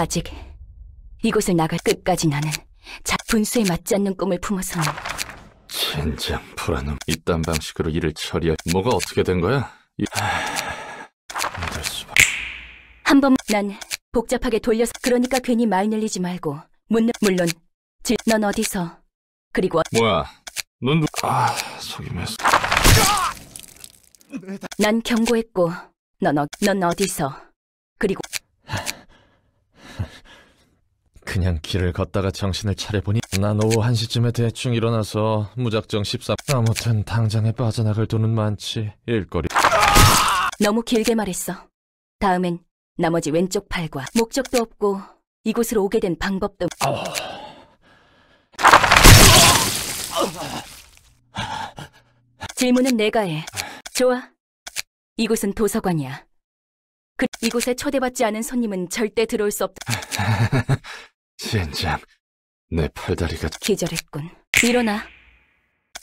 아직 이곳을 나갈 끝까지 나는 자 분수에 맞지 않는 꿈을 품어서는 젠장 불안함 이딴 방식으로 일을 처리할 뭐가 어떻게 된 거야? 이... 하... 이 수밖 한번난 복잡하게 돌려서 그러니까 괜히 말 늘리지 말고 문 물론 지... 넌 어디서 그리고 뭐야 눈도 아 속임했어 난 경고했고 넌, 어, 넌 어디서 그냥 길을 걷다가 정신을 차려보니 난 오후 1시쯤에 대충 일어나서 무작정 13 아무튼 당장에 빠져나갈 돈은 많지 일거리 너무 길게 말했어. 다음엔 나머지 왼쪽 팔과 목적도 없고 이곳으로 오게 된 방법도 어... 질문은 내가 해. 좋아. 이곳은 도서관이야. 그 이곳에 초대받지 않은 손님은 절대 들어올 수 없다. 젠장, 내 팔다리가... 기절했군. 일어나.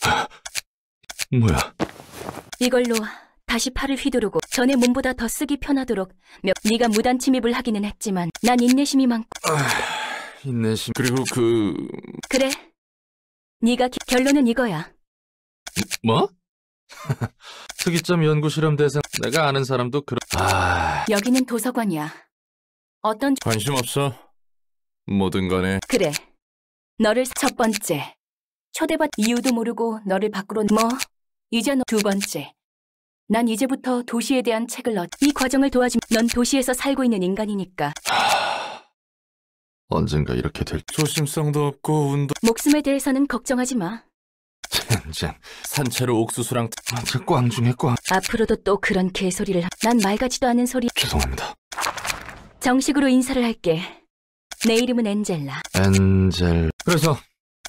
아, 뭐야? 이걸로 다시 팔을 휘두르고 전에 몸보다 더 쓰기 편하도록 몇 네가 무단 침입을 하기는 했지만 난 인내심이 많고 아, 인내심... 그리고 그... 그래. 네가 기... 결론은 이거야. 뭐? 특이점 연구실험 대상 내가 아는 사람도 그런... 그러... 아... 여기는 도서관이야. 어떤... 관심 없어. 뭐든 간에 그래. 너를 첫 번째. 초대받 이유도 모르고 너를 밖으로 뭐? 이제 너두 번째. 난 이제부터 도시에 대한 책을 넣. 이 과정을 도와준 넌 도시에서 살고 있는 인간이니까 언젠가 이렇게 될 조심성도 없고 운도 목숨에 대해서는 걱정하지 마. 젠장 산채로 옥수수랑 완전 꽝 중에 꽝 앞으로도 또 그런 개소리를 하... 난말 같지도 않은 소리 죄송합니다 정식으로 인사를 할게. 내 이름은 엔젤라. 엔젤. 그래서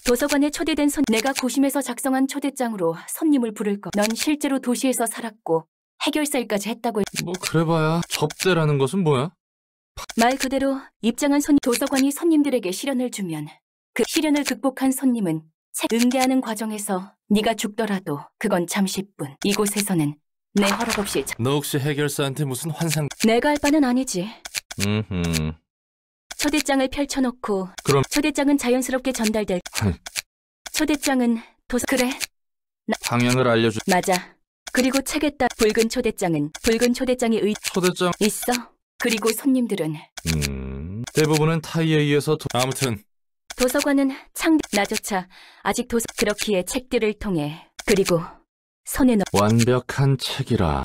도서관에 초대된 손 내가 고심해서 작성한 초대장으로 손님을 부를 거. 넌 실제로 도시에서 살았고 해결사 일까지 했다고 했... 뭐 그래봐야 접대라는 것은 뭐야? 말 그대로 입장한 손 도서관이 손님들에게 시련을 주면 그 시련을 극복한 손님은 책 응대하는 과정에서 네가 죽더라도 그건 잠시뿐. 이곳에서는 내 허락 없이 너 혹시 해결사한테 무슨 환상... 내가 할 바는 아니지. 음흠. 초대장을 펼쳐놓고 그럼- 초대장은 자연스럽게 전달될 흠. 초대장은 도서 그래 방향을 알려주 맞아 그리고 책에 따 붉은 초대장은 붉은 초대장에 의 초대장 있어 그리고 손님들은 음 대부분은 타이에 의해서 도... 아무튼 도서관은 창 나조차 아직 도서 그렇기에 책들을 통해 그리고 손에 넣 완벽한 책이라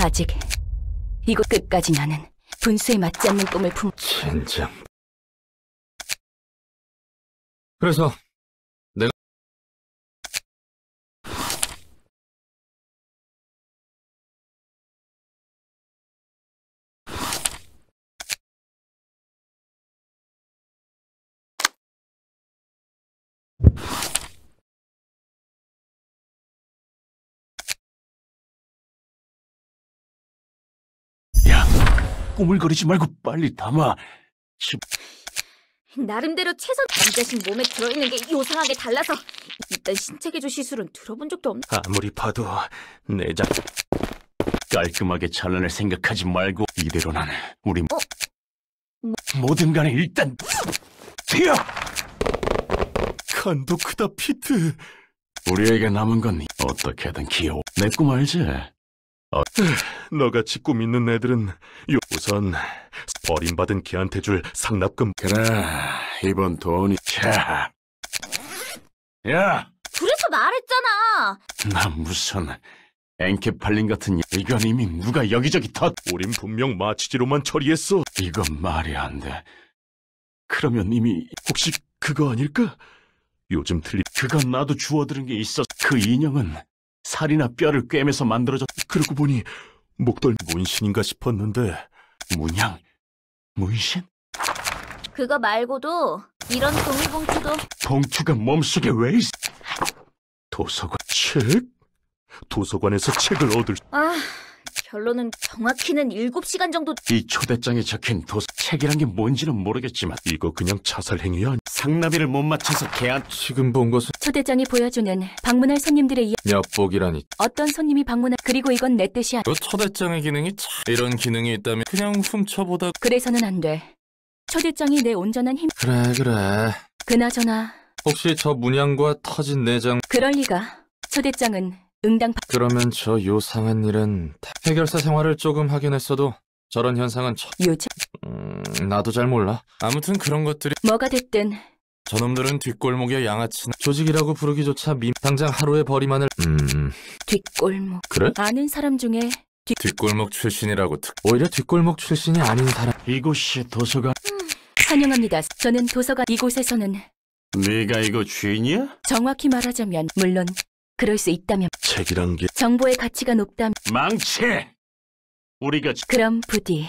아직 이곳 끝까지 나는 분수에 맞지 않는 꿈을 품. 젠장. 그래서 꼬물거리지 말고 빨리 담아. 집- 나름대로 최선 남자신 몸에 들어있는 게 요상하게 달라서 일단 신체개조 시술은 들어본 적도 없는 아무리 봐도 내장 깔끔하게 잘라낼 생각하지 말고 이대로 나는 우리 어? 모든 간에 일단 튀어! 간도 크다 피트 우리에게 남은 건 어떻게든 귀여워 내 꿈 알지? 어, 너같이 꿈 있는 애들은 요- 우선 버림받은 걔한테 줄 상납금 그래, 이번 돈이 참. 야, 그래서 말했잖아. 나 무슨 앵케 팔린 같은 이건 이미 누가 여기저기 더 우린 분명 마취지로만 처리했어 이건 말이 안 돼. 그러면 이미 혹시 그거 아닐까? 요즘 틀리 그건 나도 주워들은 게 있어. 그 인형은 살이나 뼈를 꿰매서 만들어졌... 그러고 보니 목덜 문신인가 싶었는데 문양, 문신? 그거 말고도 이런 종이봉투도 봉투가 몸속에 왜 있... 도서관 책? 도서관에서 책을 얻을... 아... 결론은 정확히는 7시간 정도 이 초대장에 적힌 도서책이란 게 뭔지는 모르겠지만 이거 그냥 자살 행위 아 상남이를 못 맞춰서 개한 지금 본 것은 초대장이 보여주는 방문할 손님들의 이... 엿보기라니 어떤 손님이 방문할 그리고 이건 내 뜻이 아니 그 초대장의 기능이 참 이런 기능이 있다면 그냥 훔쳐보다 그래서는 안돼 초대장이 내 온전한 힘 그래 그래 그나저나 혹시 저 문양과 터진 내장 그럴 리가 초대장은 응당 파... 그러면 저 요상한 일은 해결사 생활을 조금 하긴 했어도 저런 현상은 처... 요청 음, 나도 잘 몰라. 아무튼 그런 것들이 뭐가 됐든 저놈들은 뒷골목에 양아치나 조직이라고 부르기조차 미... 당장 하루에 벌이만을 음 뒷골목 그래? 아는 사람 중에 뒷골목 출신이라고 특 오히려 뒷골목 출신이 아닌 사람 이곳이 도서관. 환영합니다. 저는 도서관 이곳에서는 네가 이거 주인이야? 정확히 말하자면 물론 그럴 수 있다면 책이란 게 정보의 가치가 높다면 망치! 우리가 그럼 부디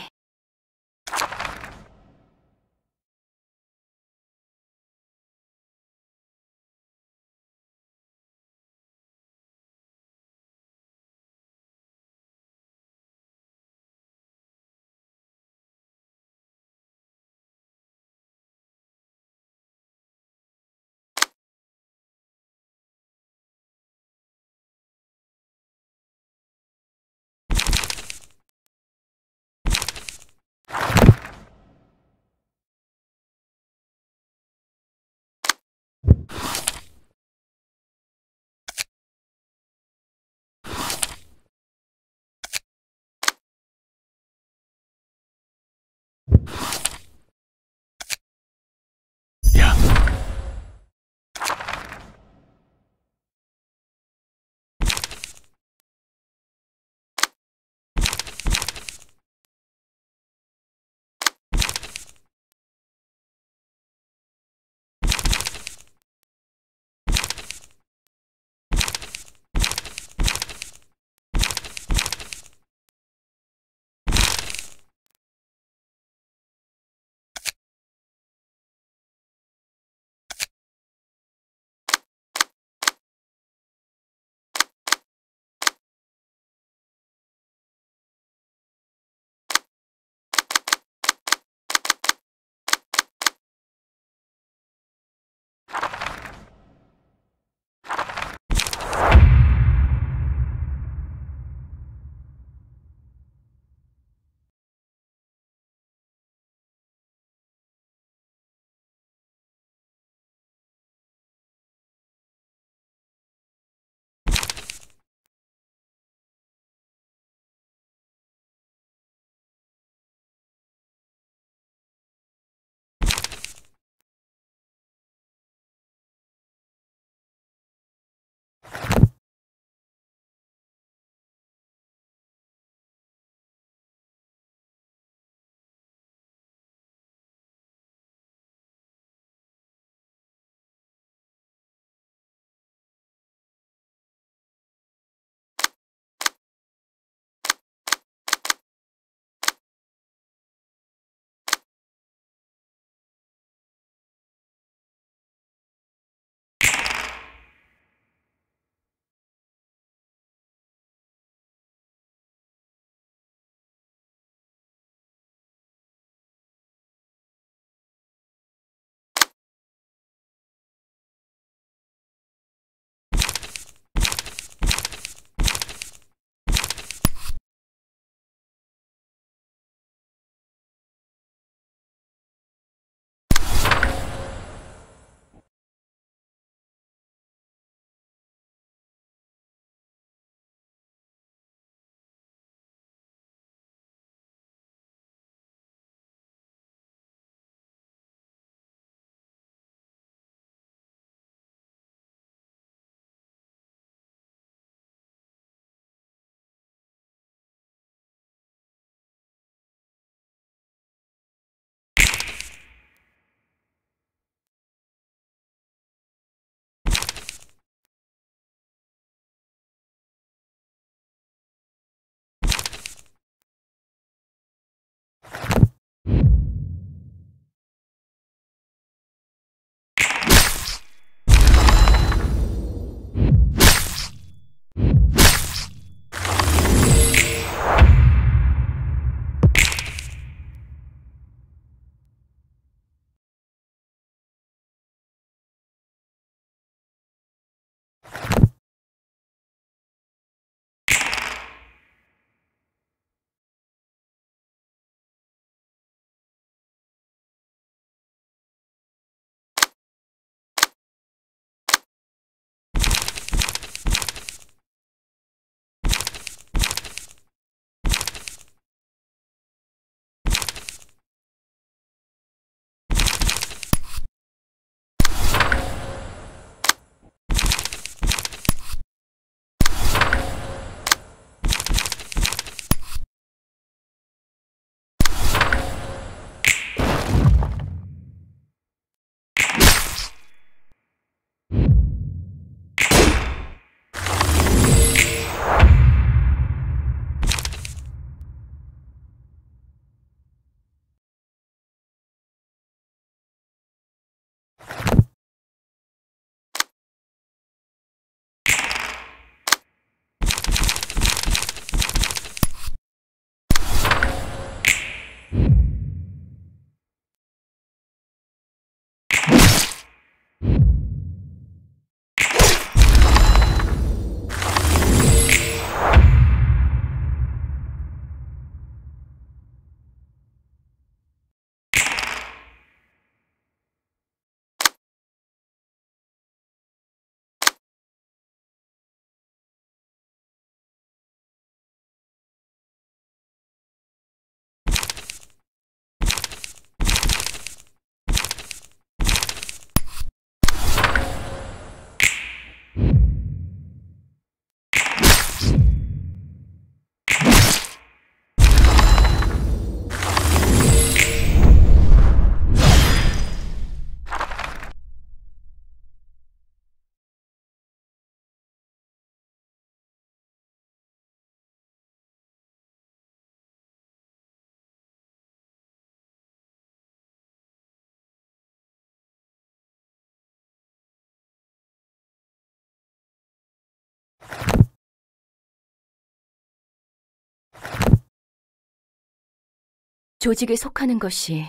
조직에 속하는 것이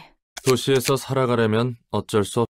도시에서 살아가려면 어쩔 수 없...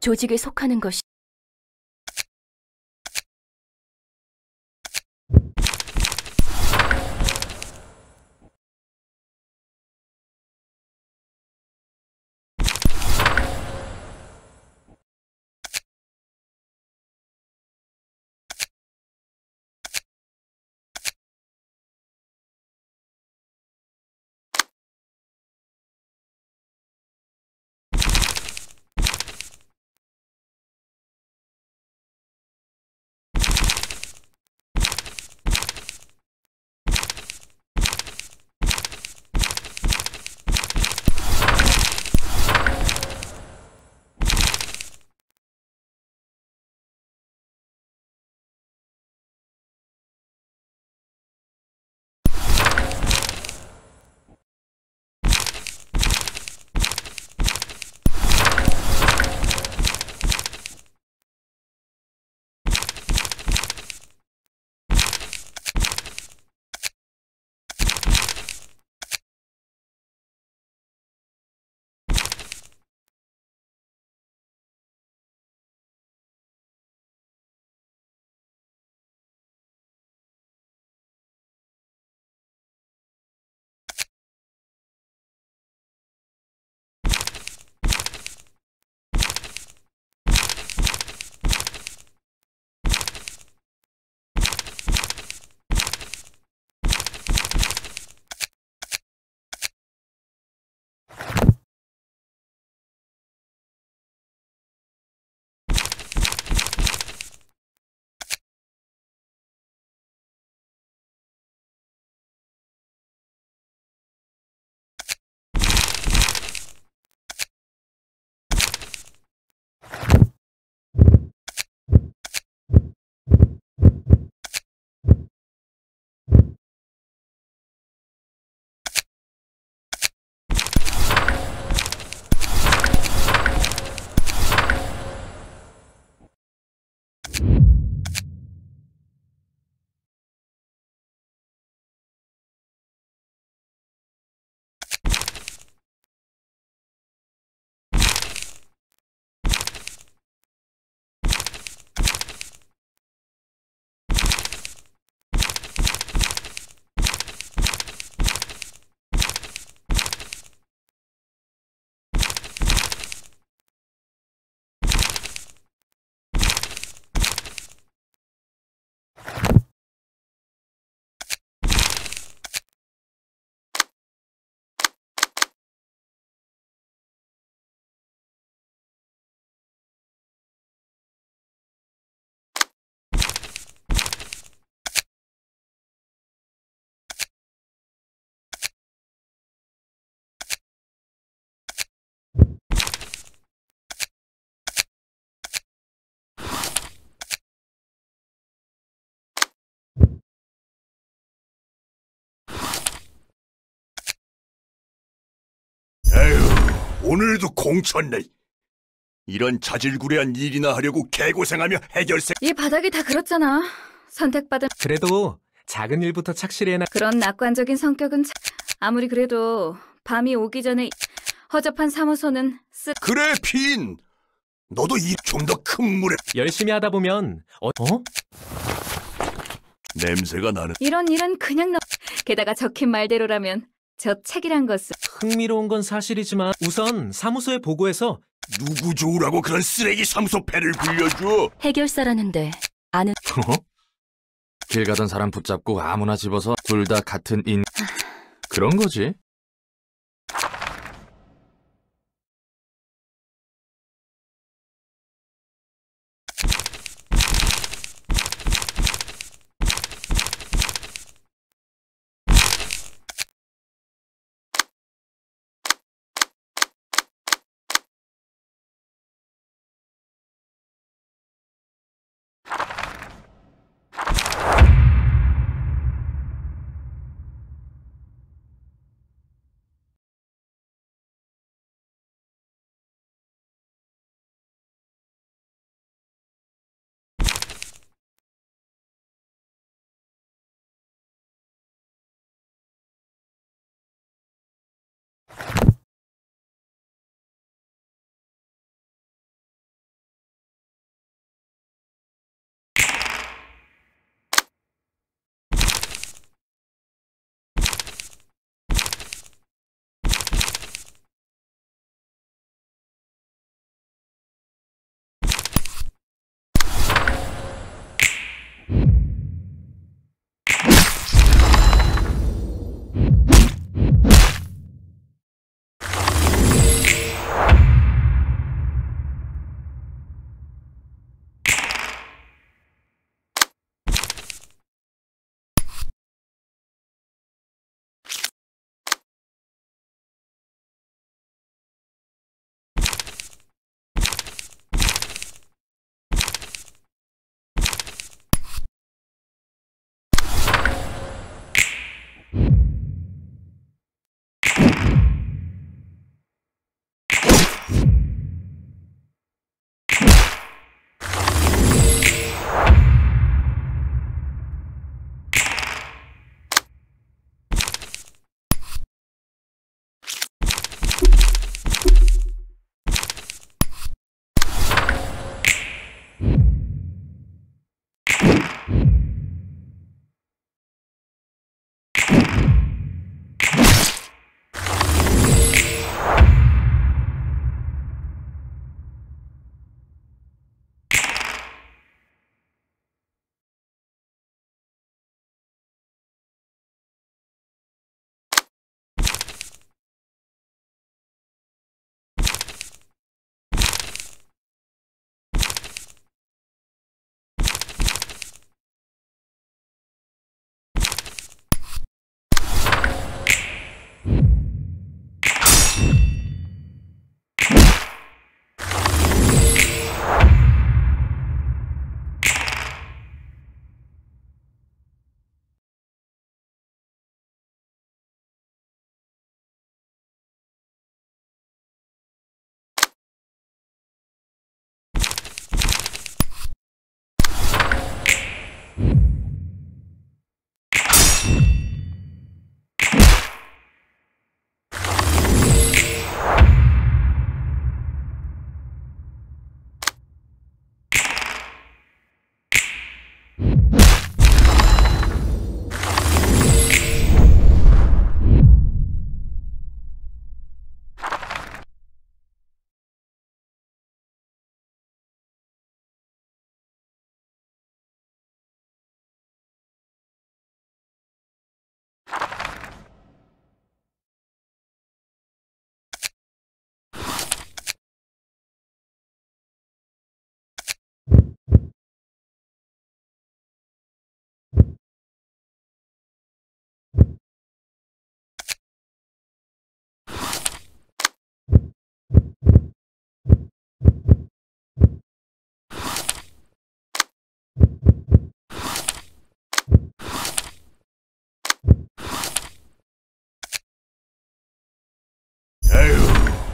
조직에 속하는 것이 오늘도 공천네 이런 자질구레한 일이나 하려고 개고생하며 해결세... 이 바닥이 다 그렇잖아. 선택받은... 그래도 작은 일부터 착실해나... 그런 낙관적인 성격은... 참... 아무리 그래도 밤이 오기 전에 허접한 사무소는 쓰... 그래, 빈! 너도 이 좀 더 큰 물에... 열심히 하다 보면... 어? 어? 냄새가 나는... 이런 일은 그냥... 넘... 게다가 적힌 말대로라면 저책이란 것은 흥미로운 건 사실이지만 우선 사무소에 보고해서 누구 좋으라고 그런 쓰레기 사무소 배를 굴려줘? 해결사라는데 아는 어? 길 가던 사람 붙잡고 아무나 집어서 둘 다 같은 인 아. 그런 거지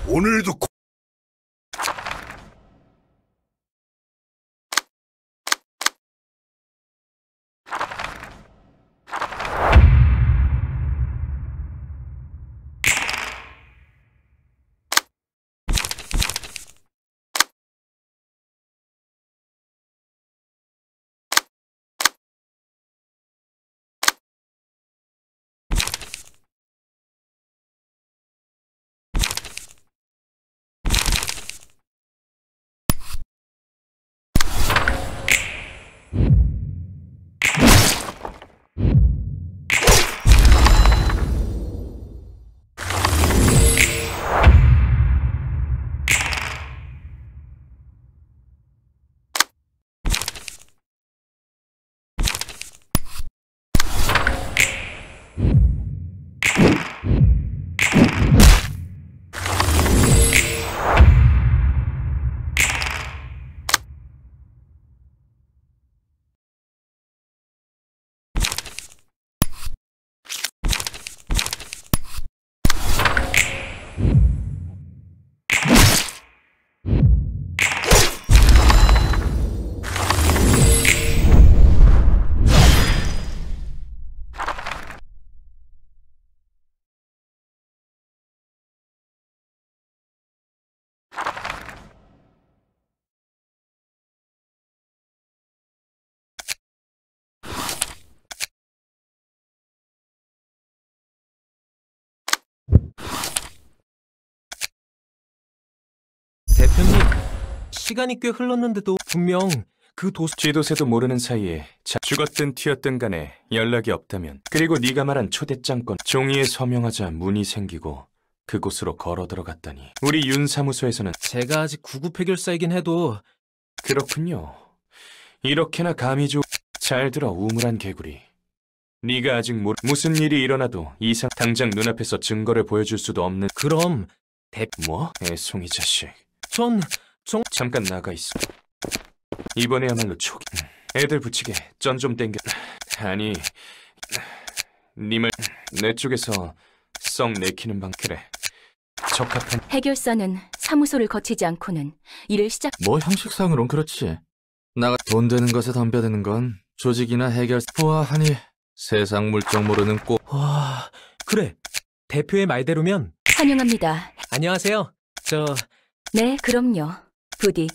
오늘도 대님 시간이 꽤 흘렀는데도 분명 그 도스... 쥐도세도 모르는 사이에 자, 죽었든 튀었든 간에 연락이 없다면 그리고 네가 말한 초대장권 종이에 서명하자 문이 생기고 그곳으로 걸어 들어갔다니 우리 윤 사무소에서는 제가 아직 구급 해결사이긴 해도 그렇군요 이렇게나 감이 좋... 잘 들어 우물한 개구리 네가 아직 모르... 무슨 일이 일어나도 이상 당장 눈앞에서 증거를 보여줄 수도 없는 그럼 대... 뭐? 애송이 자식 전 정... 잠깐 나가 있어. 이번에야말로 초기. 음, 애들 붙이게 전좀 땡겨. 아니, 님을 네 내 쪽에서 썩 내키는 방패래. 적합한 해결사는 사무소를 거치지 않고는 일을 시작. 뭐 형식상으론 그렇지. 나가 돈 되는 것에 덤벼드는 건 조직이나 해결 포화하니 세상 물정 모르는 꼬. 와, 그래. 대표의 말대로면 환영합니다. 안녕하세요. 저 네, 그럼요. 부디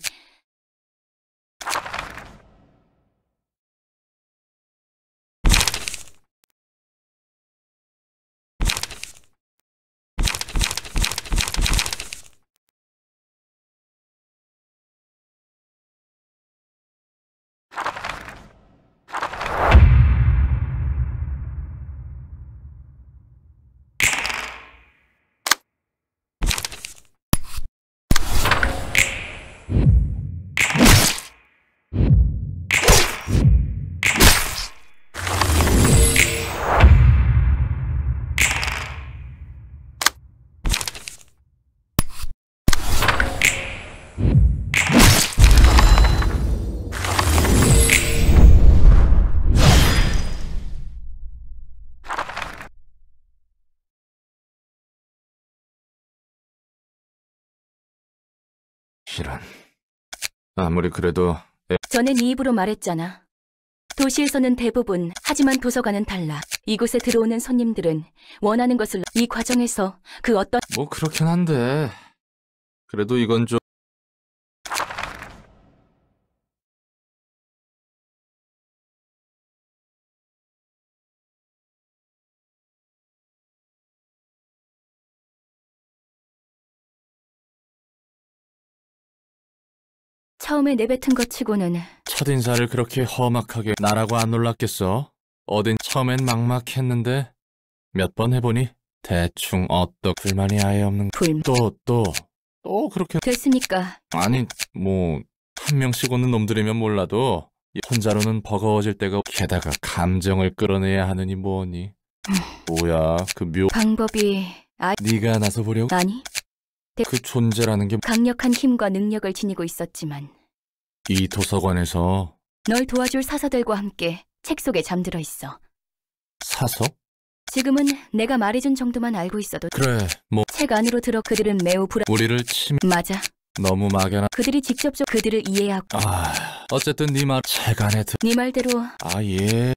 이런. 아무리 그래도 전엔 이 네 입으로 말했잖아. 도시에서는 대부분, 하지만 도서관은 달라. 이곳에 들어오는 손님들은 원하는 것을 이 과정에서 그 어떤 뭐 그렇긴 한데. 그래도 이건 좀 처음에 내뱉은 것 치고는 첫 인사를 그렇게 험악하게 나라고 안 놀랐겠어? 어딘 처음엔 막막했는데 몇 번 해보니 대충 어떡 불만이 아예 없는 불또또 또 그렇게 됐으니까 아니 뭐 한 명씩 오는 놈들이면 몰라도 혼자로는 버거워질 때가 게다가 감정을 끌어내야 하느니 뭐니 뭐야 그 묘 방법이 아 네가 나서 보려고 아니 그 존재라는 게 강력한 힘과 능력을 지니고 있었지만 이 도서관에서 널 도와줄 사서들과 함께 책 속에 잠들어 있어. 사서? 지금은 내가 말해준 정도만 알고 있어도 그래, 뭐 책 안으로 들어 그들은 매우 불안. 우리를 침 맞아. 너무 막연한. 그들이 직접적 그들을 이해하고 아, 어쨌든 네 말. 책 안에 들. 네 말대로 아 예.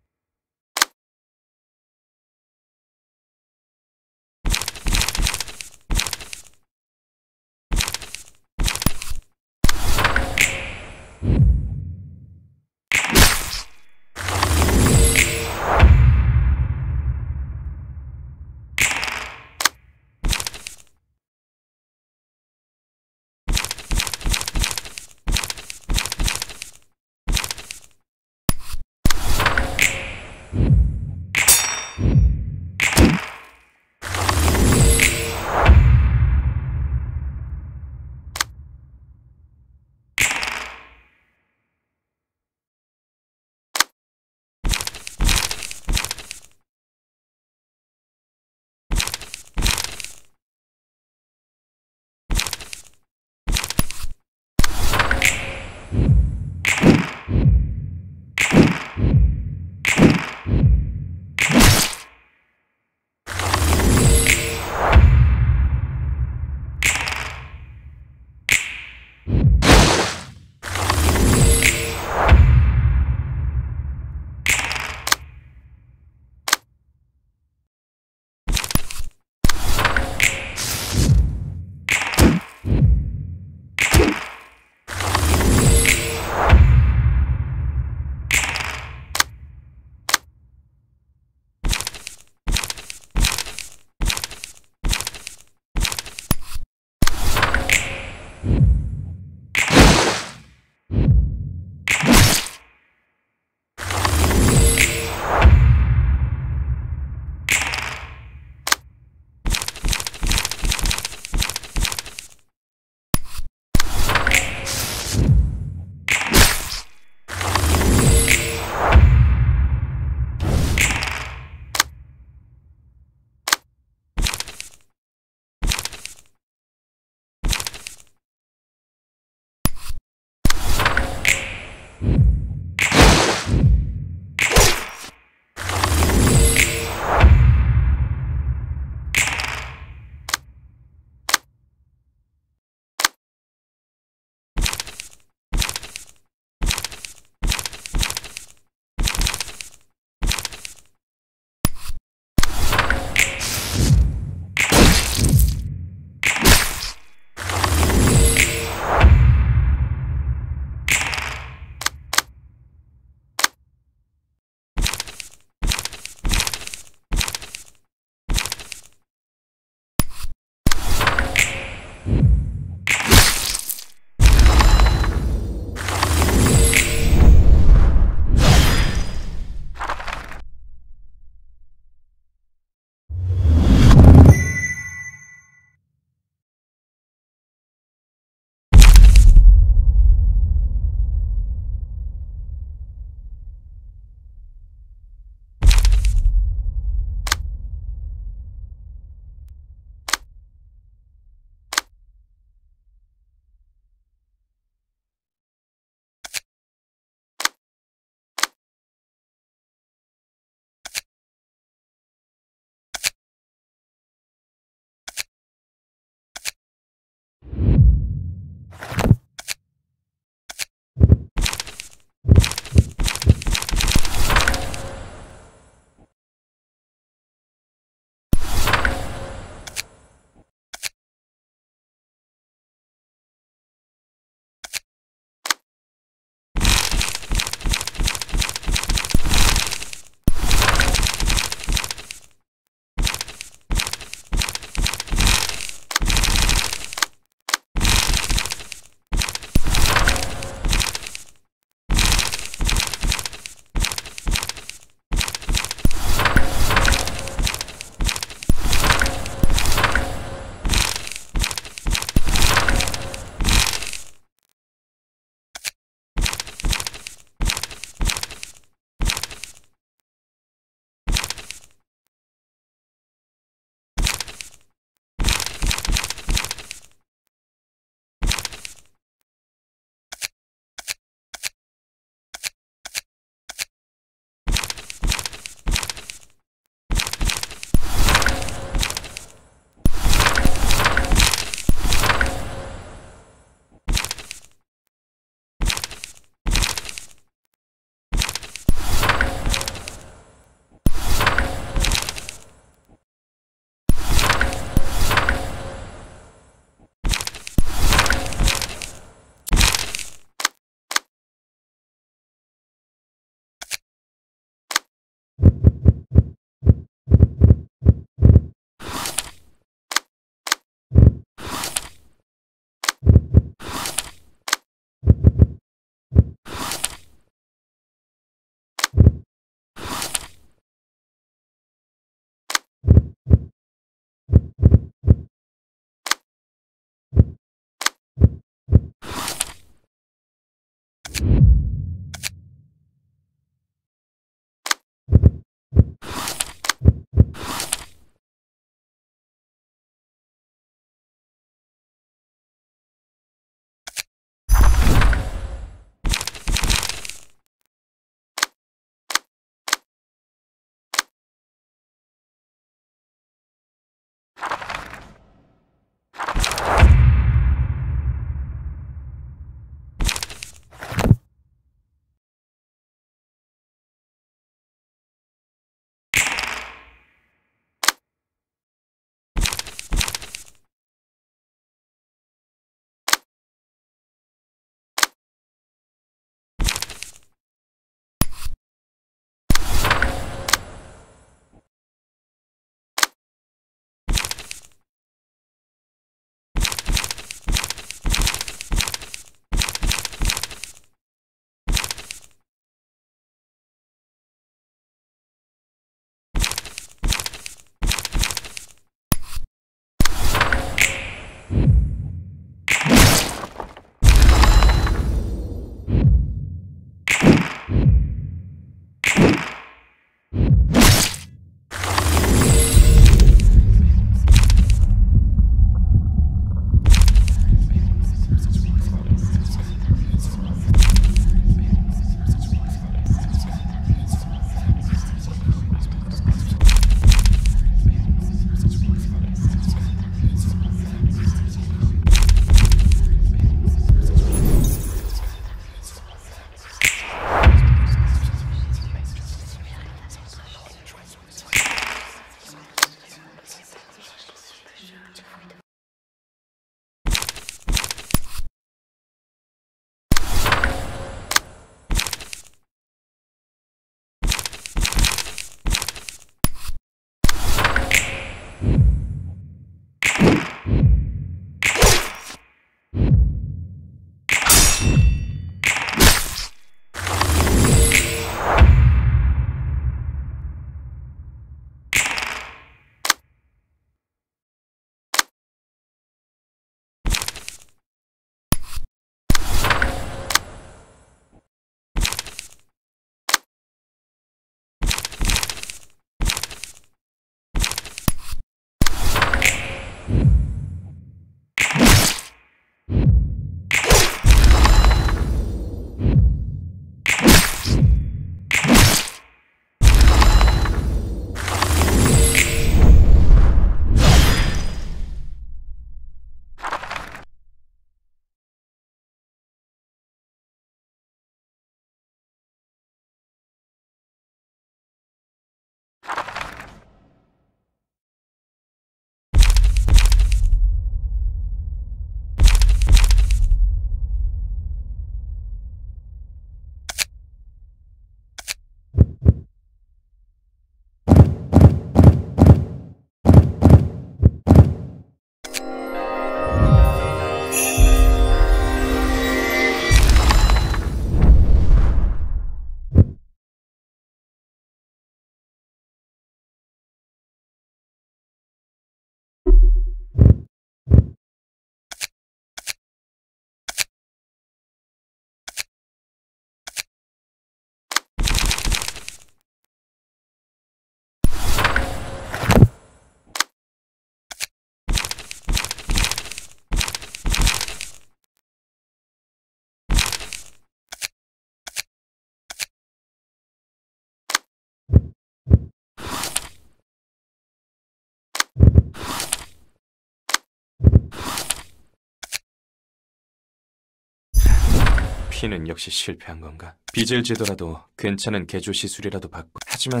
키은 역시 실패한 건가? 빚을 지더라도 괜찮은 개조 시술이라도 받고 하지만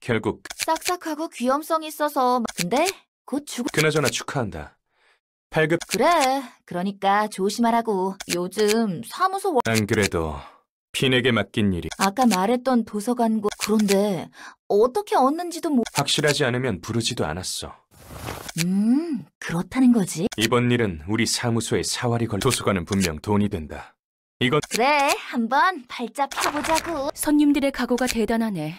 결국 싹싹하고 귀염성 이 있어서 마- 근데 곧 죽을 그나저나 축하한다. 8급 그래 그러니까 조심하라고 요즘 사무소 월... 안 그래도 핀에게 맡긴 일이 아까 말했던 도서관고 그런데 어떻게 얻는지도 모... 확실하지 않으면 부르지도 않았어. 음 그렇다는 거지 이번 일은 우리 사무소의 사활이 걸 도서관은 분명 돈이 된다. 이건 그래, 네, 한번 발짝 펴보자고. 손님들의 각오가 대단하네.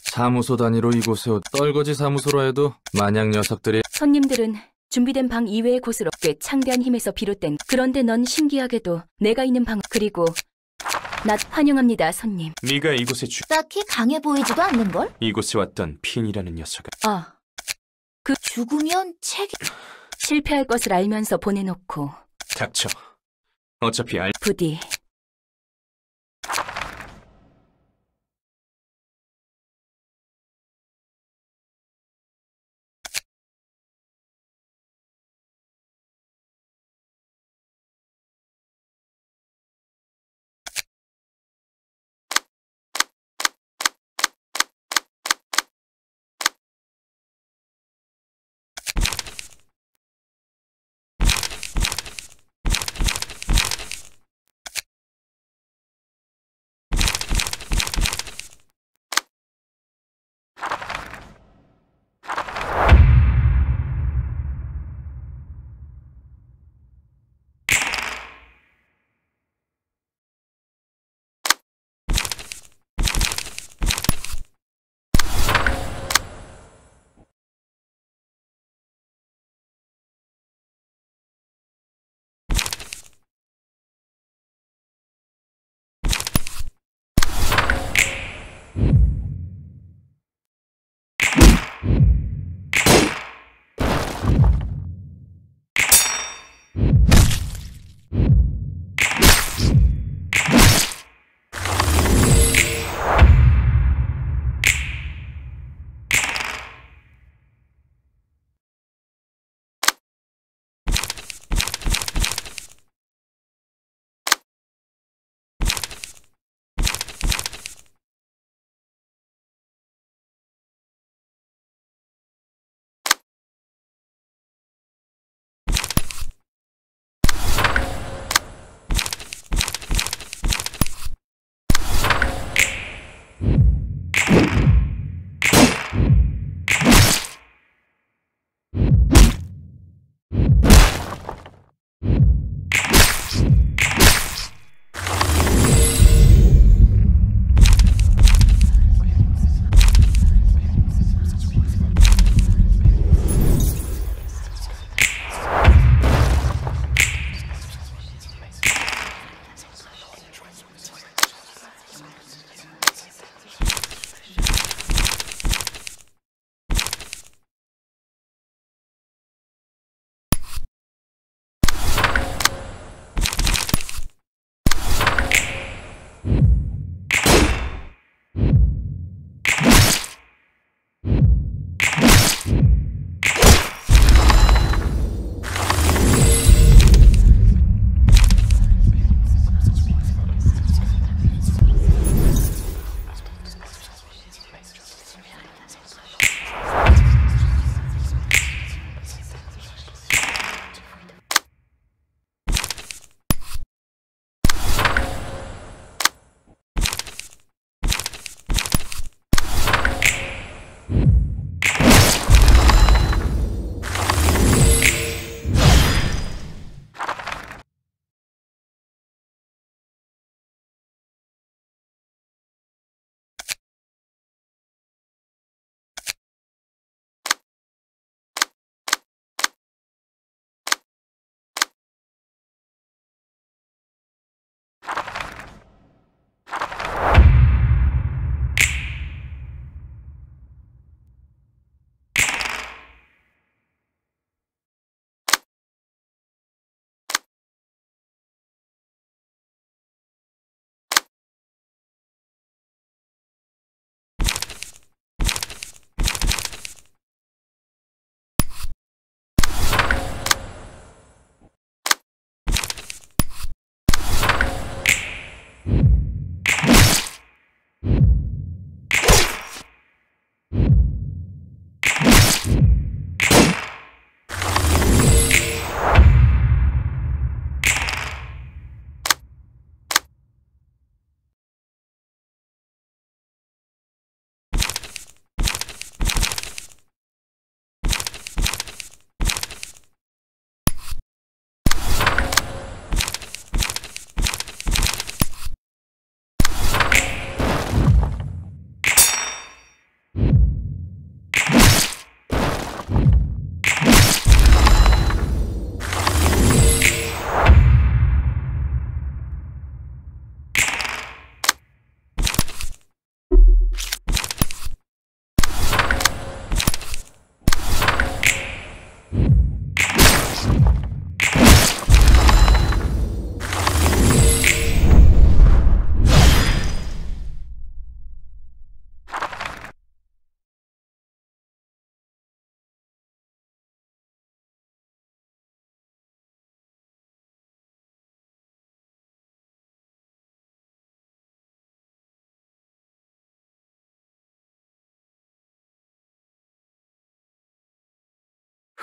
사무소 단위로 이곳에 온 떨거지 사무소라 해도 마냥 녀석들이 손님들은 준비된 방 이외의 곳으로 꽤 창대한 힘에서 비롯된 그런데 넌 신기하게도 내가 있는 방 그리고 나 환영합니다 손님 네가 이곳에 주 딱히 강해 보이지도 않는걸? 이곳에 왔던 핀이라는 녀석은 아그 죽으면 책 실패할 것을 알면서 보내놓고 닥쳐. 어차피 알 부디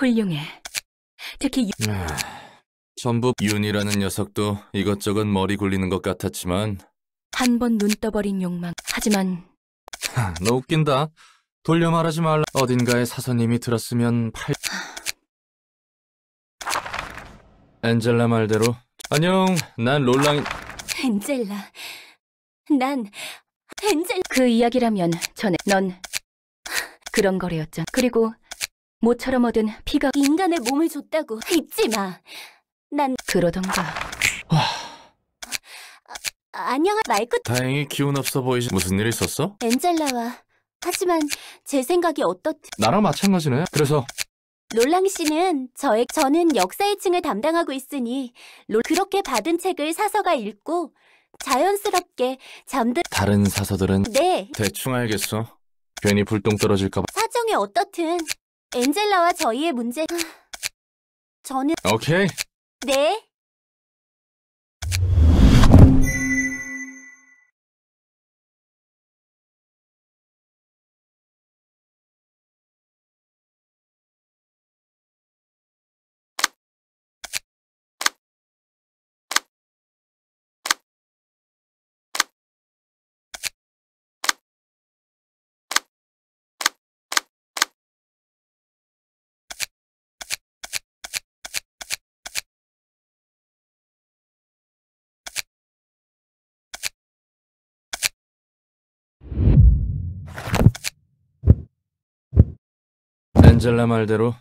훌륭해. 특히 유... 아, 전부 윤이라는 녀석도 이것저것 머리 굴리는 것 같았지만 한 번 눈 떠버린 욕망. 하지만 하, 너 웃긴다. 돌려 말하지 말라. 어딘가에 사서님이 들었으면 팔... 엔젤라 말대로 안녕, 난 롤랑... 엔젤라... 난... 엔젤... 그 이야기라면 전에 넌... 그런 거래였죠 그리고 모처럼 얻은 피가 인간의 몸을 줬다고 잊지 마. 난 그러던가. 아, 안녕 말끝 다행히 기운 없어 보이지. 무슨 일 있었어? 엔젤라와 하지만 제 생각이 어떻 나랑 마찬가지네. 그래서 롤랑 씨는 저의 저는 역사의 층을 담당하고 있으니 롤 그렇게 받은 책을 사서가 읽고 자연스럽게 잠들 다른 사서들은 네 대충 알겠어. 괜히 불똥 떨어질까 봐. 사정이 어떻든 엔젤라와 저희의 문제... 아. 저는... 오케이. 네. 엔젤라 말대로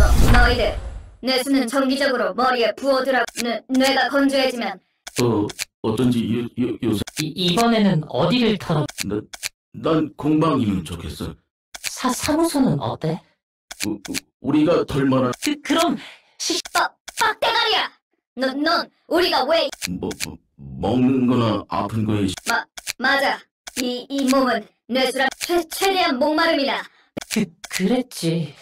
너, 너희들 뇌수는 정기적으로 머리에 부어두라 뇌, 뇌가 건조해지면 어, 어쩐지 요, 요, 요새 이, 이번에는 어디를 털어? 나, 난 공방이면 좋겠어. 사, 사무소는 어때? 우, 우, 우리가 덜만한 그, 그럼 시, 빡, 빡대가리야! 너, 넌 우리가 왜 뭐, 뭐 먹는 거나 아픈 거에 마, 맞아 이, 이 몸은 뇌수랑 최, 최대한 목마름이다 그, 그랬지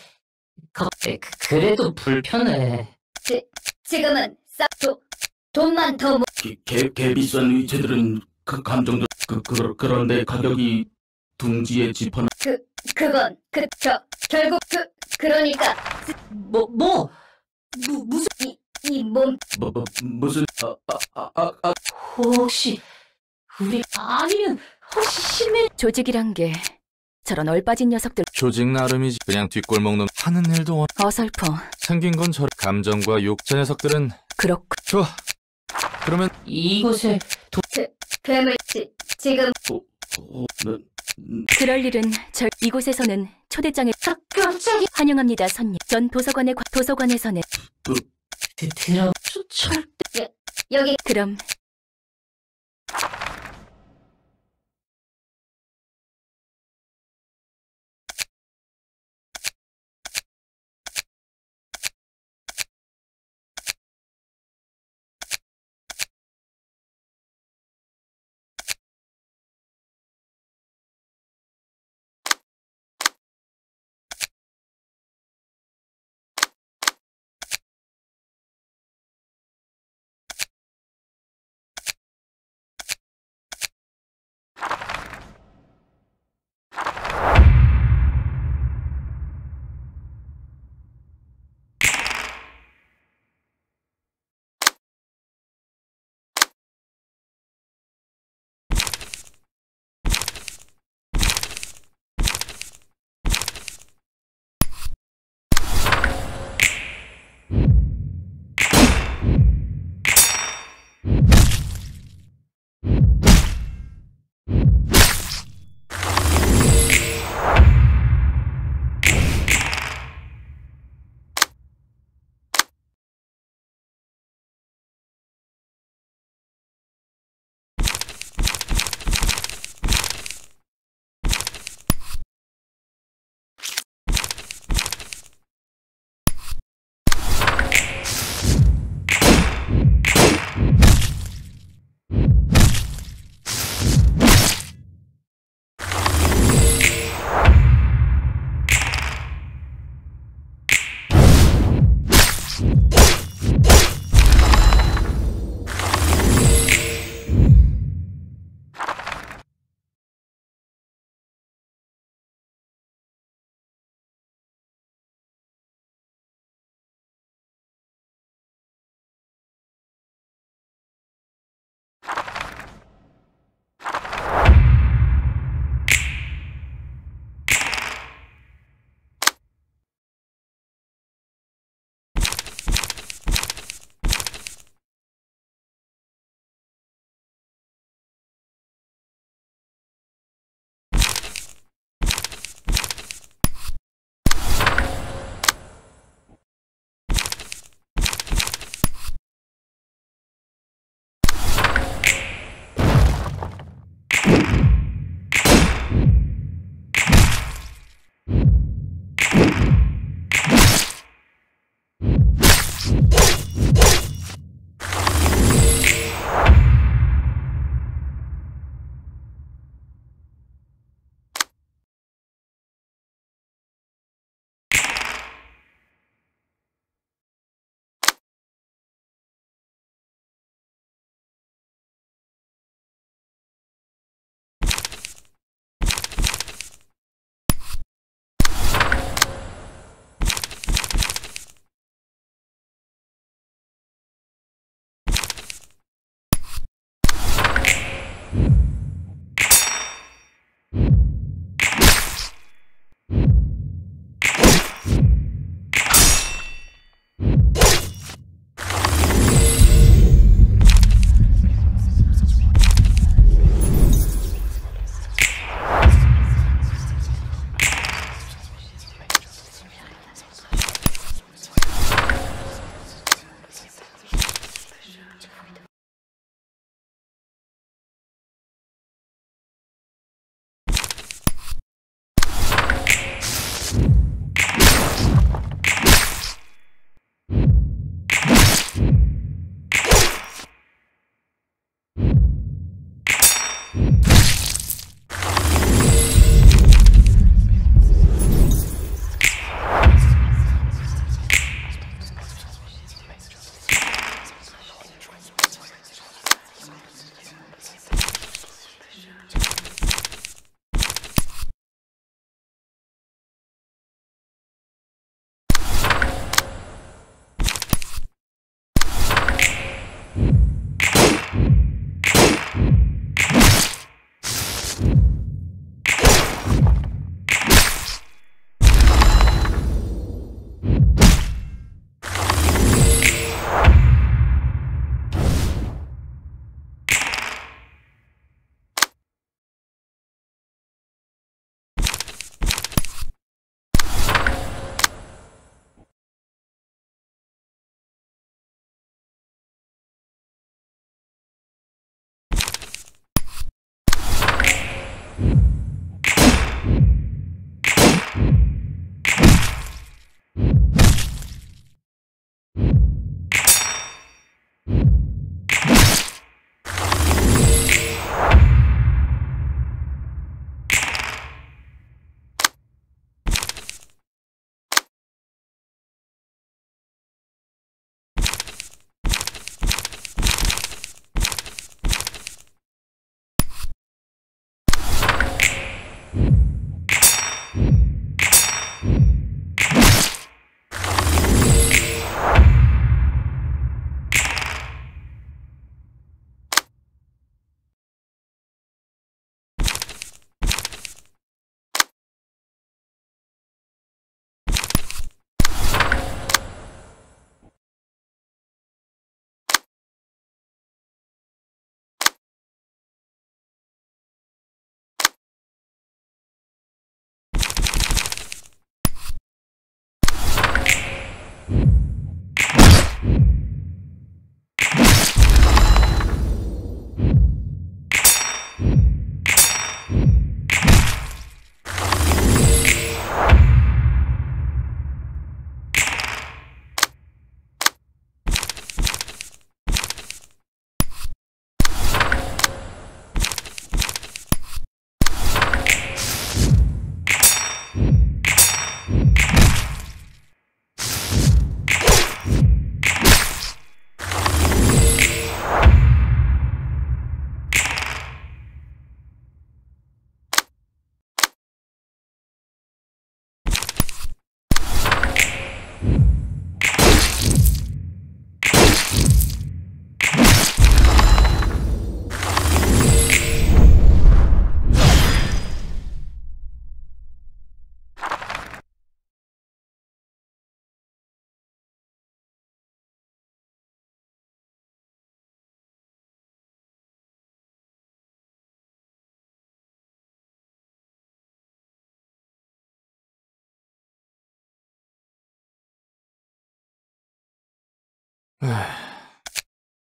커피 그래도 불편해. 지, 지금은 싹도 돈만 더 모... 개, 비싼 위체들은 그 감정도 그, 그, 그런데 가격이 둥지에 집어넣 그, 그건 그, 저, 결국 그, 그러니까 스- 뭐, 뭐? 무, 무슨, 이, 이 뭐, 뭐, 무슨 아, 아, 아, 아, 혹시, 우리, 아니면, 혹시 신민 조직이란 게 저런 얼빠진 녀석들 조직 나름이지 그냥 뒷골목 놈 하는 일도 어... 어설퍼 생긴 건저 감정과 욕자 녀석들은 그렇고 좋아 그러면 이곳에 도... 그, 괴물 지, 지금 오, 어, 오, 어, 네. 그럴 일은 절 이곳에서는 초대장에 갑자기 환영합니다 선님 전 도서관의 과... 도서관에서는 대대라 어. 철대 여기 그럼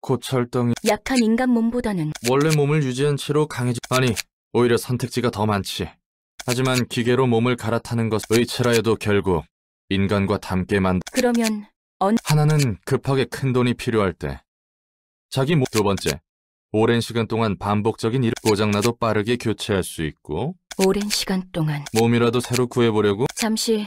고철덩이 약한 인간 몸보다는 원래 몸을 유지한 채로 강해지 아니 오히려 선택지가 더 많지 하지만 기계로 몸을 갈아타는 것 의체라 해도 결국 인간과 닮게 만 그러면 언 하나는 급하게 큰 돈이 필요할 때 자기 몸두 번째 오랜 시간 동안 반복적인 일 고장나도 빠르게 교체할 수 있고 오랜 시간 동안 몸이라도 새로 구해보려고 잠시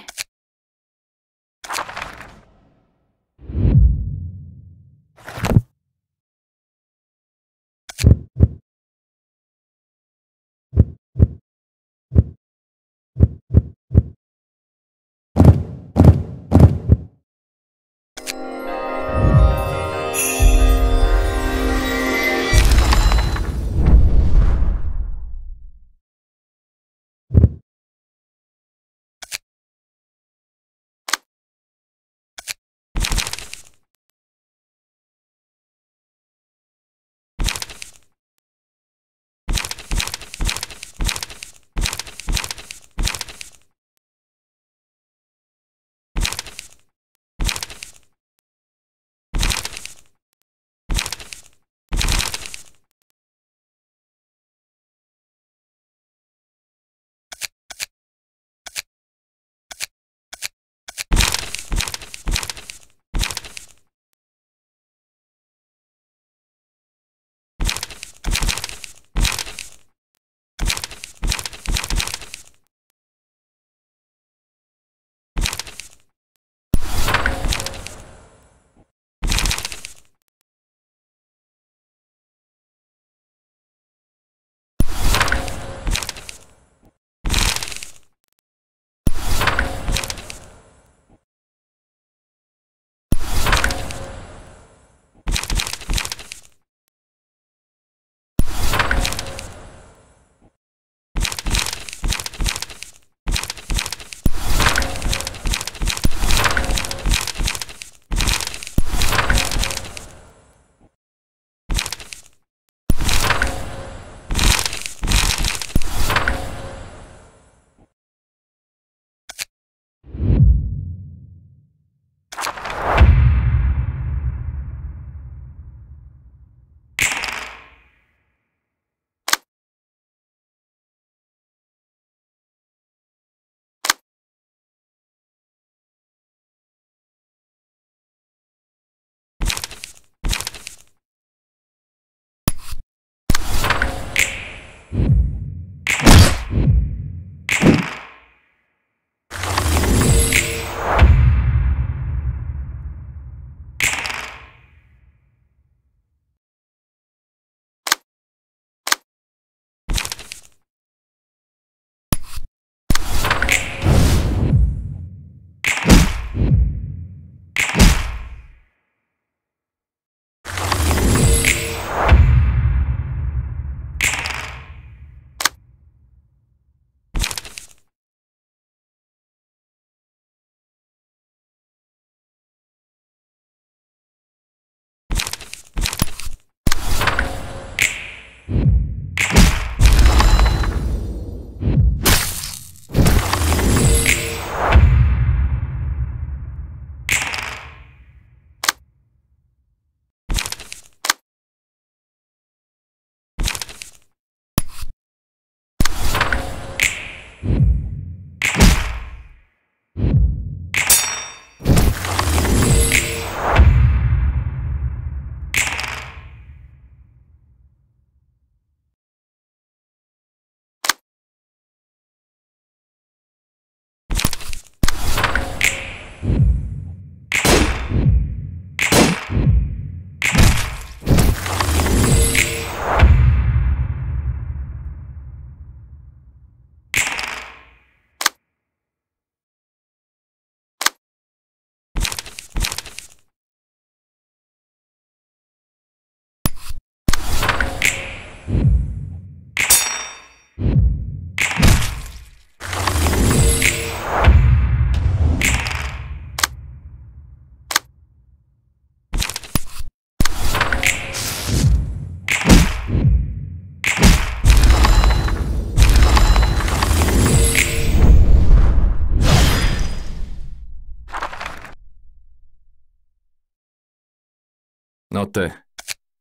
어때?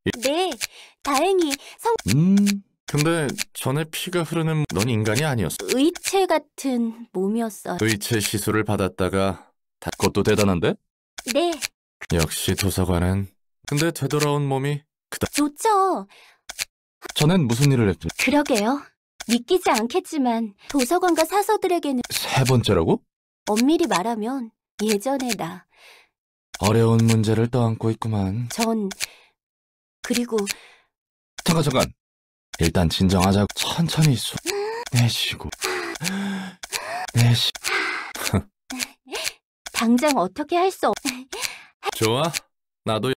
예. 네, 다행히 성 음, 근데 전에 피가 흐르는 넌 인간이 아니었어. 의체 같은 몸이었어 의체 시술을 받았다가 다 그것도 대단한데? 네, 역시 도서관은. 근데 되돌아온 몸이 그다... 좋죠. 전엔 무슨 일을 했지? 그러게요. 믿기지 않겠지만 도서관과 사서들에게는 세 번째라고? 엄밀히 말하면 예전의 나. 어려운 문제를 떠안고 있구만. 전 그리고 잠깐 잠깐. 일단 진정하자. 천천히 수. 내쉬고. 내쉬. 당장 어떻게 할 수 없... 좋아. 나도